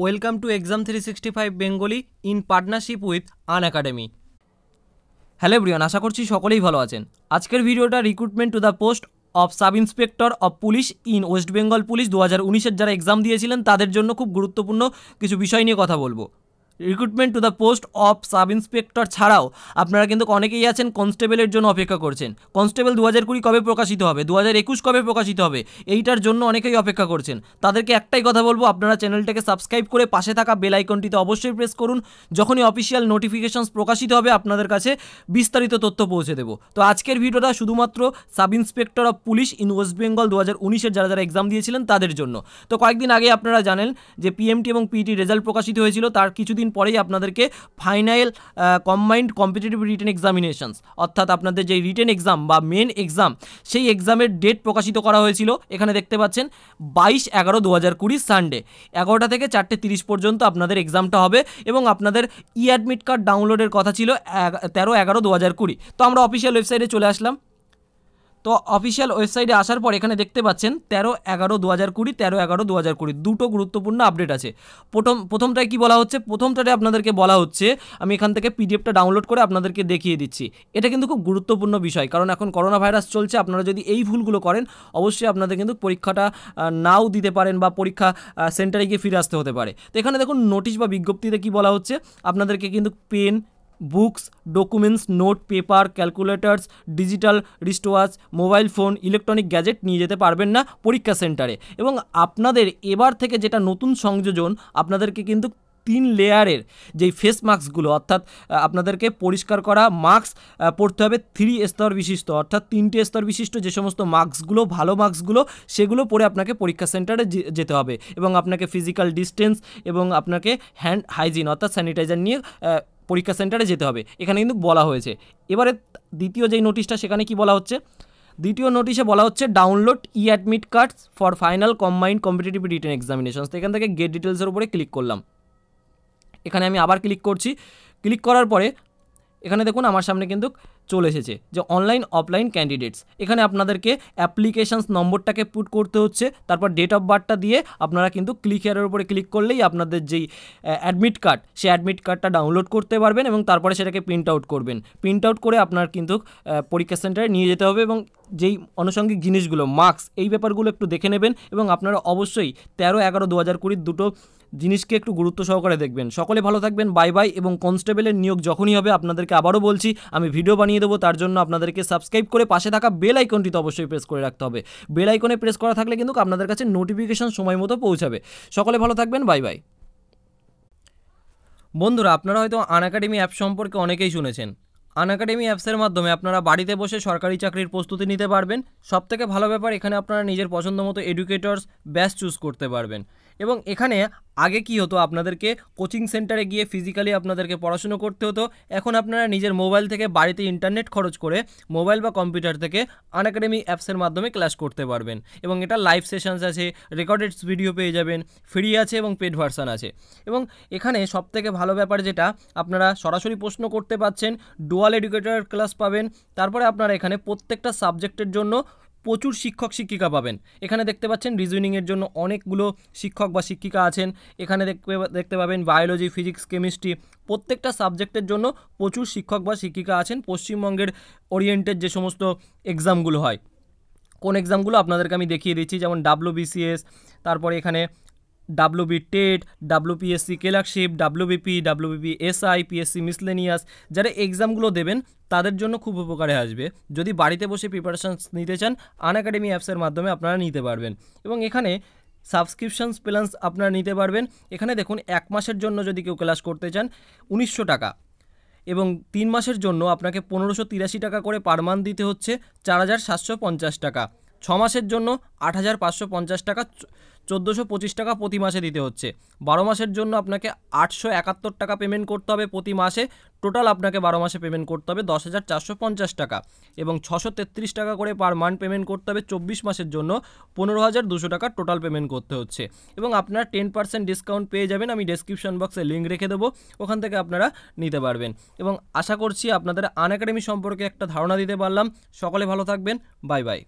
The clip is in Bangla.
welcome to exam three sixty five Bengali in partnership with Unacademy hello ব্রিয়ন আশা করছি সকলেই ভালো আছেন আজকের ভিডিওটা recruitment to the post of sub inspector of police in West Bengal police দু হাজার উনিশের যারা এক্সাম দিয়েছিলেন তাদের জন্য খুব গুরুত্বপূর্ণ কিছু বিষয় নিয়ে কথা বলবো recruitment to the post of sub inspector ছাড়াও আপনারা কিন্তু অনেকেই আছেন কনস্টেবলের জন্য অপেক্ষা করছেন কনস্টেবল দু হাজার কুড়ি কবে প্রকাশিত হবে দু হাজার একুশ কবে প্রকাশিত হবে এইটার জন্য অনেকেই অপেক্ষা করছেন তাদেরকে একটাই কথা বলবো আপনারা চ্যানেলটাকে সাবস্ক্রাইব করে পাশে থাকা বেল আইকনটিতে অবশ্যই প্রেস করুন যখনই অফিসিয়াল নোটিফিকেশানস প্রকাশিত হবে আপনাদের কাছে বিস্তারিত তথ্য পৌঁছে দেবো তো আজকের ভিডিওটা শুধুমাত্র sub inspector of police in West Bengal দু হাজার উনিশের যারা যারা এক্সাম দিয়েছিলেন তাদের জন্য তো কয়েকদিন আগে আপনারা জানেন যে পিএমটি এবং পিটি রেজাল্ট প্রকাশিত হয়েছিল তার কিছুদিন পরেই আপনাদেরকে final combined competitive written examinations অর্থাৎ আপনাদের যে রিটেন এক্সাম বা মেন এক্সাম সেই এক্সামের ডেট প্রকাশিত করা হয়েছিল এখানে দেখতে পাচ্ছেন বাইশ এগারো দু হাজার কুড়ি সানডে এগারোটা থেকে চারটে তিরিশ পর্যন্ত আপনাদের এক্সামটা হবে এবং আপনাদের ই অ্যাডমিট কার্ড ডাউনলোডের কথা ছিল তেরো এগারো দু হাজার কুড়ি তো আমরা অফিসিয়াল ওয়েবসাইটে চলে আসলাম তো অফিসিয়াল ওয়েবসাইটে আসার পর এখানে দেখতে পাচ্ছেন তেরো এগারো দু হাজার কুড়ি তেরো এগারো দু হাজার কুড়ি দুটো গুরুত্বপূর্ণ আপডেট আছে প্রথম প্রথমটায় কি বলা হচ্ছে প্রথমটাতে আপনাদেরকে বলা হচ্ছে আমি এখান থেকে পিডিএফটা ডাউনলোড করে আপনাদেরকে দেখিয়ে দিচ্ছি এটা কিন্তু খুব গুরুত্বপূর্ণ বিষয় কারণ এখন করোনা ভাইরাস চলছে আপনারা যদি এই ভুলগুলো করেন অবশ্যই আপনাদের কিন্তু পরীক্ষাটা নাও দিতে পারেন বা পরীক্ষা সেন্টারে গিয়ে ফিরে আসতে হতে পারে তো এখানে দেখুন নোটিশ বা বিজ্ঞপ্তিতে কি বলা হচ্ছে আপনাদেরকে কিন্তু pen books documents note paper calculators digital wristwatch mobile phone electronic gadget নিয়ে যেতে পারবেন না পরীক্ষা সেন্টারে এবং আপনাদের এবার থেকে যেটা নতুন সংযোজন আপনাদেরকে কিন্তু তিন লেয়ারের যেই ফেস মাস্কগুলো অর্থাৎ আপনাদেরকে পরিষ্কার করা মাস্ক পড়তে হবে থ্রি স্তর বিশিষ্ট অর্থাৎ তিনটে স্তর বিশিষ্ট যে সমস্ত মাস্কগুলো ভালো মাস্কগুলো সেগুলো পরে আপনাকে পরীক্ষা সেন্টারে যেতে হবে এবং আপনাকে ফিজিক্যাল ডিস্টেন্স এবং আপনাকে হ্যান্ড হাইজিন অর্থাৎ স্যানিটাইজার নিয়ে পরীক্ষা সেন্টারে যেতে হবে এখানে কিন্তু বলা হয়েছে এবারে দ্বিতীয় যেই নোটিশটা সেখানে কি বলা হচ্ছে দ্বিতীয় নোটিশে বলা হচ্ছে download e admit cards for final combined competitive written examination তো এখান থেকে গেট ডিটেলসের উপরে ক্লিক করলাম এখানে আমি আবার ক্লিক করছি ক্লিক করার পরে এখানে দেখুন আমার সামনে কিন্তু চলে এসেছে যে অনলাইন অফলাইন ক্যান্ডিডেটস এখানে আপনাদেরকে অ্যাপ্লিকেশানস নম্বরটাকে পুট করতে হচ্ছে তারপর ডেট অফ বার্থটা দিয়ে আপনারা কিন্তু ক্লিক হেয়ারের উপরে ক্লিক করলেই আপনাদের যেই অ্যাডমিট কার্ড সেই অ্যাডমিট কার্ডটা ডাউনলোড করতে পারবেন এবং তারপরে সেটাকে প্রিন্ট আউট করবেন প্রিন্ট আউট করে আপনার কিন্তু পরীক্ষা সেন্টারে নিয়ে যেতে হবে এবং যেই আনুষঙ্গিক জিনিসগুলো মার্কস এই ব্যাপারগুলো একটু দেখে নেবেন এবং আপনারা অবশ্যই তেরো এগারো দু হাজার কুড়ির দুটো জিনিসকে একটু গুরুত্ব সহকারে দেখবেন সকলে ভালো থাকবেন বাই বাই এবং কনস্টেবলের নিয়োগ যখনই হবে আপনাদেরকে আবারও বলছি আমি ভিডিও বানিয়ে দেবো তার জন্য আপনাদেরকে সাবস্ক্রাইব করে পাশে থাকা বেল আইকনটি তো অবশ্যই প্রেস করে রাখতে হবে বেল আইকনে প্রেস করা থাকলে কিন্তু আপনাদের কাছে নোটিফিকেশন সময় মতো পৌঁছাবে সকলে ভালো থাকবেন বাই বাই বন্ধুরা আপনারা হয়তো আন অ্যাকাডেমি অ্যাপ সম্পর্কে অনেকেই শুনেছেন আনাকাডেমি অ্যাপসের মাধ্যমে আপনারা বাড়িতে বসে সরকারি চাকরির প্রস্তুতি নিতে পারবেন সব থেকে ভালো ব্যাপার এখানে আপনারা নিজের পছন্দ মতো এডুকেটর্স ব্যাচ চুজ করতে পারবেন এবং এখানে আগে কি হতো আপনাদেরকে কোচিং সেন্টারে গিয়ে ফিজিক্যালি আপনাদেরকে পড়াশুনো করতে হতো এখন আপনারা নিজের মোবাইল থেকে বাড়িতে ইন্টারনেট খরচ করে মোবাইল বা কম্পিউটার থেকে আনাকাডেমি অ্যাপসের মাধ্যমে ক্লাস করতে পারবেন এবং এটা লাইভ সেশনস আছে রেকর্ডেড ভিডিও পেয়ে যাবেন ফ্রি আছে এবং পেড ভার্সান আছে এবং এখানে সব থেকে ভালো ব্যাপার যেটা আপনারা সরাসরি প্রশ্ন করতে পাচ্ছেন ডো দুয়াল এডুকেটরের ক্লাস পাবেন তারপরে আপনারা এখানে প্রত্যেকটা সাবজেক্টের জন্য প্রচুর শিক্ষক শিক্ষিকা পাবেন এখানে দেখতে পাচ্ছেন রিজনিংয়ের জন্য অনেকগুলো শিক্ষক বা শিক্ষিকা আছেন এখানে দেখতে দেখতে পাবেন বায়োলজি ফিজিক্স কেমিস্ট্রি প্রত্যেকটা সাবজেক্টের জন্য প্রচুর শিক্ষক বা শিক্ষিকা আছেন পশ্চিমবঙ্গের ওরিয়েন্টেড যে সমস্ত এক্সামগুলো হয় কোন এক্সামগুলো আপনাদেরকে আমি দেখিয়ে দিচ্ছি যেমন ডাব্লুবিসিএস তারপরে এখানে WB TET WBPSC clerkship WBP WBP SI PSC miscellaneous যারা এক্সামগুলো দেবেন তাদের জন্য খুব উপকারে আসবে যদি বাড়িতে বসে প্রিপারেশানস নিতে চান আন একাডেমি অ্যাপসের মাধ্যমে আপনারা নিতে পারবেন এবং এখানে সাবস্ক্রিপশানস প্ল্যান্স আপনারা নিতে পারবেন এখানে দেখুন এক মাসের জন্য যদি কেউ ক্লাস করতে চান উনিশশো টাকা এবং তিন মাসের জন্য আপনাকে পনেরোশো তিরাশি টাকা করে পার মান্থ দিতে হচ্ছে চার হাজার সাতশো পঞ্চাশ টাকা ছ মাসের জন্য আট হাজার পাঁচশো পঞ্চাশ টাকা চোদ্দোশো পঁচিশ টাকা প্রতি মাসে দিতে হচ্ছে বারো মাসের জন্য আপনাকে আটশো একাত্তর টাকা পেমেন্ট করতে হবে প্রতি মাসে টোটাল আপনাকে বারো মাসে পেমেন্ট করতে হবে দশ হাজার চারশো পঞ্চাশ টাকা এবং ছশো তেত্রিশ টাকা করে পার মান্থ পেমেন্ট করতে হবে চব্বিশ মাসের জন্য পনেরো হাজার দুশো টাকা টোটাল পেমেন্ট করতে হচ্ছে এবং আপনারা টেন পার্সেন্ট ডিসকাউন্ট পেয়ে যাবেন আমি ডেসক্রিপশন বক্সে লিঙ্ক রেখে দেবো ওখান থেকে আপনারা নিতে পারবেন এবং আশা করছি আপনাদের আন সম্পর্কে একটা ধারণা দিতে পারলাম সকলে ভালো থাকবেন বাই বাই